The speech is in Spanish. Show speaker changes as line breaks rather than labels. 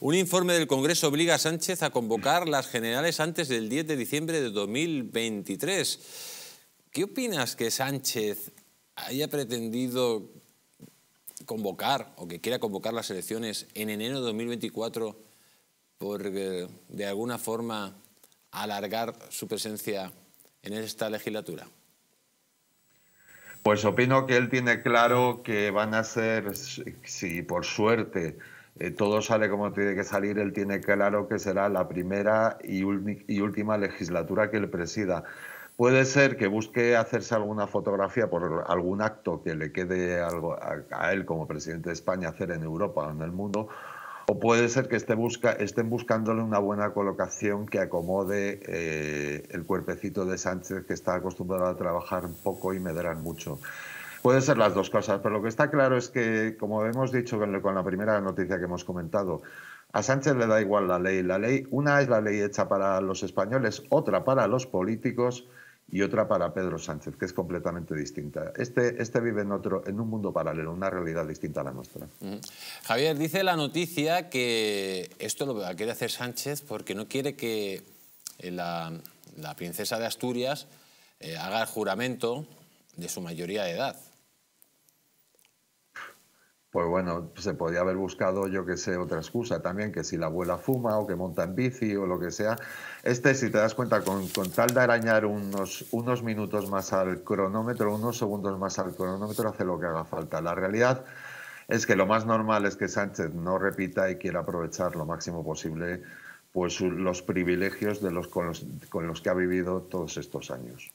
Un informe del Congreso obliga a Sánchez a convocar las generales antes del 10 de diciembre de 2023. ¿Qué opinas que Sánchez haya pretendido convocar o que quiera convocar las elecciones en enero de 2024 por eh, de alguna forma alargar su presencia en esta legislatura?
Pues opino que él tiene claro que van a ser, si por suerte, eh, todo sale como tiene que salir, él tiene claro que será la primera y, última legislatura que él presida. Puede ser que busque hacerse alguna fotografía por algún acto que le quede algo a, él como presidente de España hacer en Europa o en el mundo, o puede ser que esté busca, estén buscándole una buena colocación que acomode eh, el cuerpecito de Sánchez, que está acostumbrado a trabajar poco y medrar mucho. Puede ser las dos cosas, pero lo que está claro es que, como hemos dicho con la primera noticia que hemos comentado, a Sánchez le da igual la ley. La ley, una es la ley hecha para los españoles, otra para los políticos y otra para Pedro Sánchez, que es completamente distinta. Este, este vive en, otro, en un mundo paralelo, una realidad distinta a la nuestra. Mm.
Javier, dice la noticia que esto lo quiere hacer Sánchez porque no quiere que eh, la, princesa de Asturias eh, haga el juramento de su mayoría de edad.
Pues bueno, se podía haber buscado, yo que sé, otra excusa también, que si la abuela fuma o que monta en bici o lo que sea. Este, si te das cuenta, con, tal de arañar unos, unos minutos más al cronómetro, unos segundos más al cronómetro, hace lo que haga falta. La realidad es que lo más normal es que Sánchez no repita y quiera aprovechar lo máximo posible pues, los privilegios de los, con los que ha vivido todos estos años.